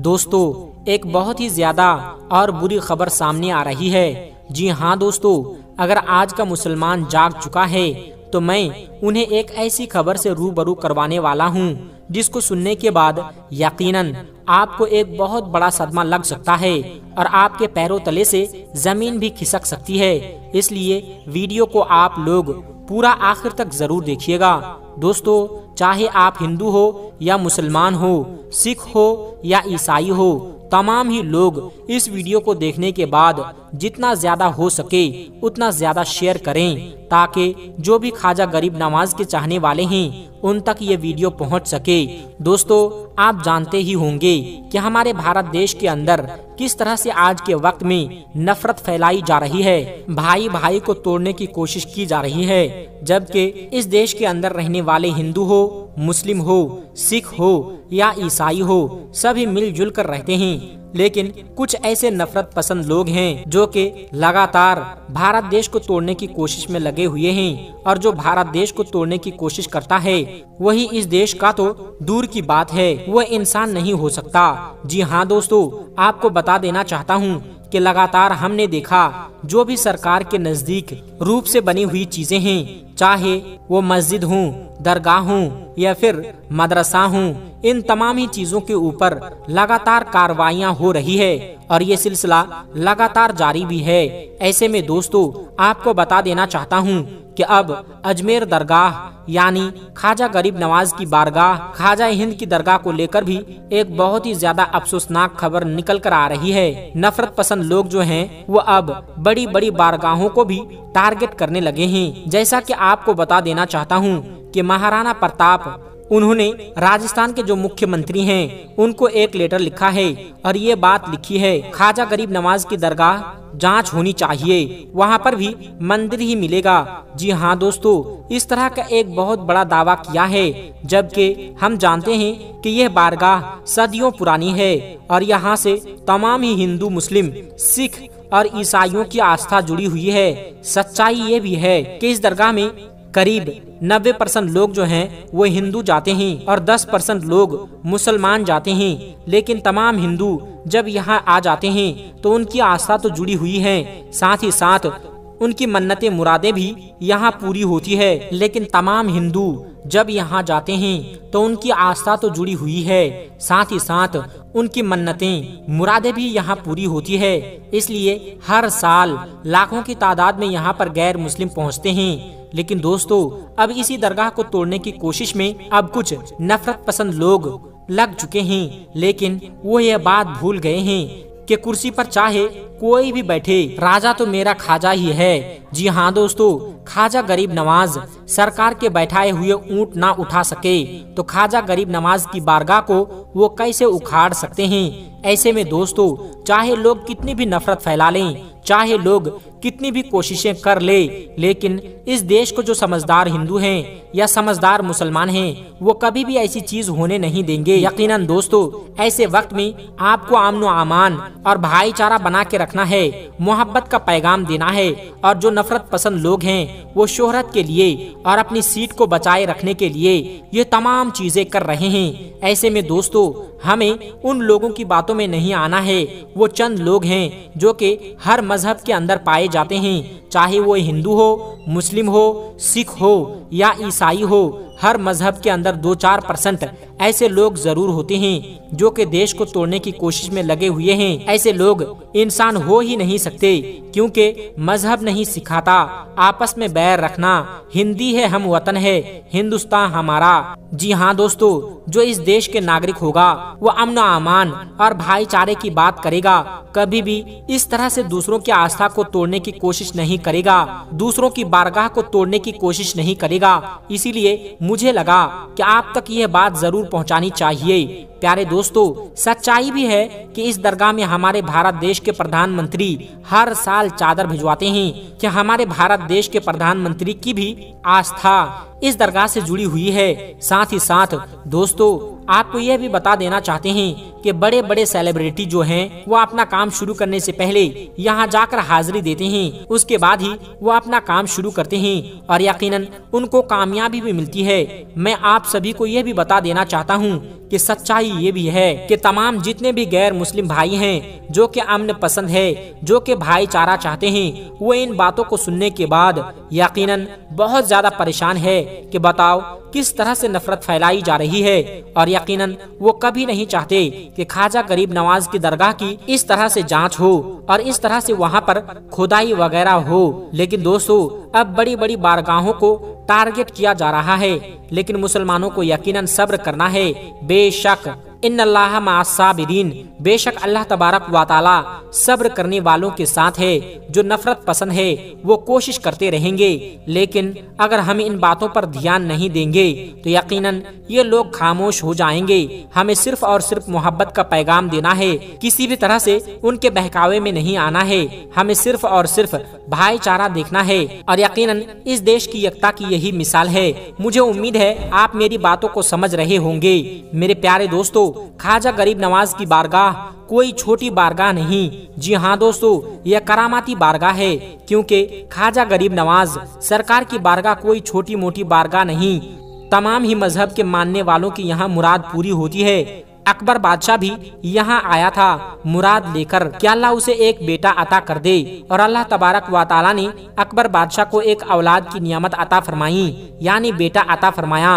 दोस्तों एक बहुत ही ज्यादा और बुरी खबर सामने आ रही है जी हाँ दोस्तों अगर आज का मुसलमान जाग चुका है तो मैं उन्हें एक ऐसी खबर से रूबरू करवाने वाला हूँ जिसको सुनने के बाद यकीनन आपको एक बहुत बड़ा सदमा लग सकता है और आपके पैरों तले से जमीन भी खिसक सकती है इसलिए वीडियो को आप लोग पूरा आखिर तक जरूर देखिएगा दोस्तों चाहे आप हिंदू हो या मुसलमान हो सिख हो या ईसाई हो तमाम ही लोग इस वीडियो को देखने के बाद जितना ज़्यादा हो सके उतना ज़्यादा शेयर करें ताकि जो भी खाजा गरीब नवाज के चाहने वाले हैं उन तक ये वीडियो पहुंच सके दोस्तों आप जानते ही होंगे कि हमारे भारत देश के अंदर किस तरह से आज के वक्त में नफरत फैलाई जा रही है भाई भाई को तोड़ने की कोशिश की जा रही है जबकि इस देश के अंदर रहने वाले हिंदू हो मुस्लिम हो सिख हो या ईसाई हो सभी मिलजुल कर रहते हैं लेकिन कुछ ऐसे नफरत पसंद लोग हैं जो कि लगातार भारत देश को तोड़ने की कोशिश में लगे हुए हैं और जो भारत देश को तोड़ने की कोशिश करता है वही इस देश का तो दूर की बात है वह इंसान नहीं हो सकता जी हाँ दोस्तों आपको बता देना चाहता हूँ कि लगातार हमने देखा जो भी सरकार के नजदीक रूप से बनी हुई चीजें हैं चाहे वो मस्जिद हो दरगाह हो या फिर मदरसा हूँ इन तमाम ही चीज़ों के ऊपर लगातार कार्रवाइयाँ हो रही है और ये सिलसिला लगातार जारी भी है ऐसे में दोस्तों आपको बता देना चाहता हूँ कि अब अजमेर दरगाह यानी खाजा गरीब नवाज की बारगाह खाजा हिंद की दरगाह को लेकर भी एक बहुत ही ज्यादा अफसोसनाक खबर निकल कर आ रही है नफरत पसंद लोग जो हैं वो अब बड़ी बड़ी बारगाहों को भी टारगेट करने लगे हैं जैसा कि आपको बता देना चाहता हूँ कि महाराणा प्रताप उन्होंने राजस्थान के जो मुख्यमंत्री हैं उनको एक लेटर लिखा है और ये बात लिखी है खाजा गरीब नवाज की दरगाह जांच होनी चाहिए वहाँ पर भी मंदिर ही मिलेगा जी हाँ दोस्तों इस तरह का एक बहुत बड़ा दावा किया है जबकि हम जानते हैं कि यह बारगाह सदियों पुरानी है और यहाँ से तमाम ही हिंदू मुस्लिम सिख और ईसाइयों की आस्था जुड़ी हुई है सच्चाई ये भी है कि इस दरगाह में करीब 90 परसेंट लोग जो हैं वो हिंदू जाते हैं और 10 परसेंट लोग मुसलमान जाते हैं लेकिन तमाम हिंदू जब यहाँ आ जाते हैं तो उनकी आस्था तो जुड़ी हुई है साथ ही साथ उनकी मन्नतें मुरादें भी यहाँ पूरी होती है लेकिन तमाम हिंदू जब यहाँ जाते हैं तो उनकी आस्था तो जुड़ी हुई है साथ ही साथ उनकी मन्नतें मुरादें भी यहाँ पूरी होती है इसलिए हर साल लाखों की तादाद में यहाँ पर गैर मुस्लिम पहुँचते हैं लेकिन दोस्तों अब इसी दरगाह को तोड़ने की कोशिश में अब कुछ नफरत पसंद लोग लग चुके हैं लेकिन वो यह बात भूल गए हैं कि कुर्सी पर चाहे कोई भी बैठे राजा तो मेरा खाजा ही है जी हाँ दोस्तों खाजा गरीब नवाज सरकार के बैठाए हुए ऊँट ना उठा सके तो खाजा गरीब नवाज की बारगाह को वो कैसे उखाड़ सकते हैं ऐसे में दोस्तों चाहे लोग कितनी भी नफरत फैला लें चाहे लोग कितनी भी कोशिशें कर ले लेकिन इस देश को जो समझदार हिंदू हैं या समझदार मुसलमान हैं वो कभी भी ऐसी चीज होने नहीं देंगे यकीनन दोस्तों ऐसे वक्त में आपको आमनो आमान और भाईचारा बना के रखना है मोहब्बत का पैगाम देना है और जो नफरत पसंद लोग हैं वो शोहरत के लिए और अपनी सीट को बचाए रखने के लिए ये तमाम चीजें कर रहे हैं ऐसे में दोस्तों हमें उन लोगों की बातों जमातों में नहीं आना है वो चंद लोग हैं जो कि हर मजहब के अंदर पाए जाते हैं चाहे वो हिंदू हो मुस्लिम हो सिख हो या ईसाई हो हर मजहब के अंदर दो चार परसेंट ऐसे लोग जरूर होते हैं जो कि देश को तोड़ने की कोशिश में लगे हुए हैं ऐसे लोग इंसान हो ही नहीं सकते क्योंकि मजहब नहीं सिखाता आपस में बैर रखना हिंदी है हम वतन है हिंदुस्तान हमारा जी हाँ दोस्तों जो इस देश के नागरिक होगा वो अमन अमान और भाईचारे की बात करेगा कभी भी इस तरह से दूसरों की आस्था को तोड़ने की कोशिश नहीं करेगा दूसरों की बारगाह को तोड़ने की कोशिश नहीं करेगा इसीलिए मुझे लगा कि आप तक यह बात जरूर पहुंचानी चाहिए प्यारे दोस्तों सच्चाई भी है कि इस दरगाह में हमारे भारत देश के प्रधानमंत्री हर साल चादर भिजवाते हैं कि हमारे भारत देश के प्रधानमंत्री की भी आस्था इस दरगाह से जुड़ी हुई है साथ ही साथ दोस्तों आपको यह भी बता देना चाहते हैं कि बड़े बड़े सेलिब्रिटी जो हैं वो अपना काम शुरू करने से पहले यहाँ जाकर हाजिरी देते हैं उसके बाद ही वो अपना काम शुरू करते हैं और यकीनन उनको कामयाबी भी मिलती है मैं आप सभी को यह भी बता देना चाहता हूँ कि सच्चाई ये भी है कि तमाम जितने भी गैर मुस्लिम भाई हैं जो कि अमन पसंद है जो कि भाईचारा चाहते हैं वो इन बातों को सुनने के बाद यकीनन बहुत ज़्यादा परेशान है कि बताओ किस तरह से नफरत फैलाई जा रही है और यकीनन वो कभी नहीं चाहते कि खाजा गरीब नवाज की दरगाह की इस तरह से जांच हो और इस तरह से वहाँ पर खुदाई वगैरह हो लेकिन दोस्तों अब बड़ी बड़ी बारगाहों को टारगेट किया जा रहा है लेकिन मुसलमानों को यकीनन सब्र करना है बेशक इन अल्लाह मासाबिदीन बेशक अल्लाह तबारक वाताला सब्र करने वालों के साथ है जो नफरत पसंद है वो कोशिश करते रहेंगे लेकिन अगर हम इन बातों पर ध्यान नहीं देंगे तो यकीनन ये लोग खामोश हो जाएंगे हमें सिर्फ और सिर्फ मोहब्बत का पैगाम देना है किसी भी तरह से उनके बहकावे में नहीं आना है हमें सिर्फ और सिर्फ भाईचारा देखना है और यकीनन इस देश की एकता की यही मिसाल है मुझे उम्मीद है आप मेरी बातों को समझ रहे होंगे मेरे प्यारे दोस्तों खाजा गरीब नवाज की बारगाह कोई छोटी बारगाह नहीं जी हाँ दोस्तों यह करामाती बारगाह है क्योंकि खाजा गरीब नवाज सरकार की बारगाह कोई छोटी मोटी बारगाह नहीं तमाम ही मजहब के मानने वालों की यहाँ मुराद पूरी होती है अकबर बादशाह भी यहाँ आया था मुराद लेकर क्या अल्लाह उसे एक बेटा अता कर दे और अल्लाह तबारक वाली ने अकबर बादशाह को एक औलाद की नियामत अता फरमाई यानी बेटा अता फरमाया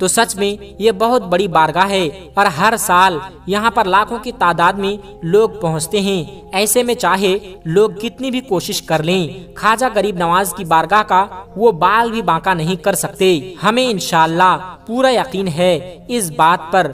तो सच में ये बहुत बड़ी बारगाह है और हर साल यहाँ पर लाखों की तादाद में लोग पहुँचते हैं ऐसे में चाहे लोग कितनी भी कोशिश कर लें खाजा गरीब नवाज की बारगाह का वो बाल भी बांका नहीं कर सकते हमें इनशाला पूरा यकीन है इस बात पर